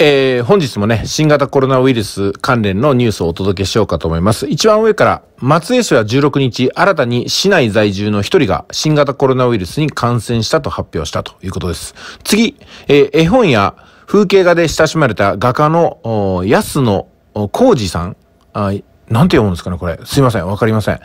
えー、本日もね、新型コロナウイルス関連のニュースをお届けしようかと思います。一番上から、松江市は16日、新たに市内在住の一人が新型コロナウイルスに感染したと発表したということです。次、えー、絵本や風景画で親しまれた画家の安野浩二さん。あなんて読むんですかね、これ。すいません、わかりません。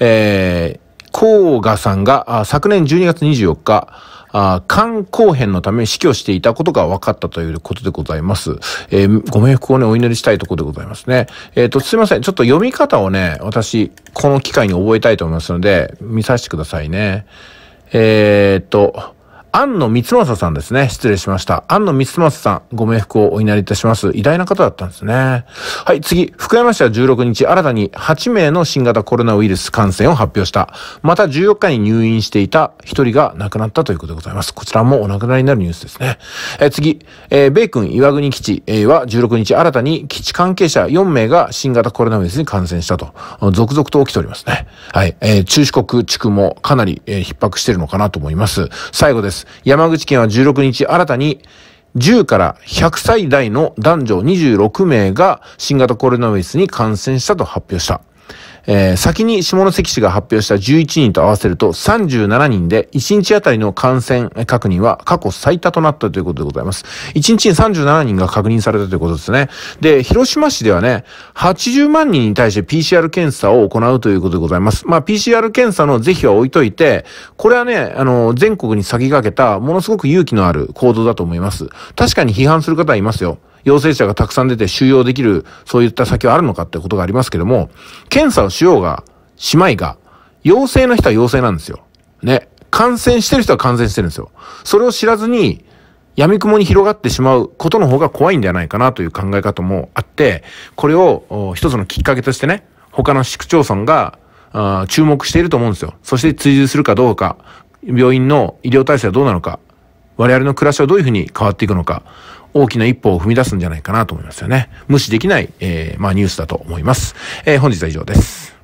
えー甲賀さんが、昨年12月24日、あ肝硬変のため死去していたことが分かったということでございます。えー、ご冥福をね、お祈りしたいところでございますね。えっ、ー、と、すいません。ちょっと読み方をね、私、この機会に覚えたいと思いますので、見させてくださいね。えっ、ー、と、安野光正さんですね。失礼しました。安野光正さん、ご冥福をお祈りいたします。偉大な方だったんですね。はい、次。福山市は16日、新たに8名の新型コロナウイルス感染を発表した。また14日に入院していた1人が亡くなったということでございます。こちらもお亡くなりになるニュースですね。え次。えー、米軍岩国基地は16日、新たに基地関係者4名が新型コロナウイルスに感染したと、続々と起きておりますね。はい。えー、中四国地区もかなり、えー、逼迫してるのかなと思います。最後です。山口県は16日新たに10から100歳代の男女26名が新型コロナウイルスに感染したと発表した。えー、先に下関市が発表した11人と合わせると37人で、1日あたりの感染確認は過去最多となったということでございます。1日に37人が確認されたということですね。で、広島市ではね、80万人に対して PCR 検査を行うということでございます。まあ、PCR 検査の是非は置いといて、これはね、あの、全国に先駆けた、ものすごく勇気のある行動だと思います。確かに批判する方はいますよ。陽性者がたくさん出て収容できる、そういった先はあるのかってことがありますけども、検査をしようが、しまいが、陽性の人は陽性なんですよ。ね。感染してる人は感染してるんですよ。それを知らずに、闇雲に広がってしまうことの方が怖いんじゃないかなという考え方もあって、これを一つのきっかけとしてね、他の市区町村が注目していると思うんですよ。そして追従するかどうか、病院の医療体制はどうなのか、我々の暮らしはどういうふうに変わっていくのか、大きな一歩を踏み出すんじゃないかなと思いますよね。無視できない、えー、まあニュースだと思います。えー、本日は以上です。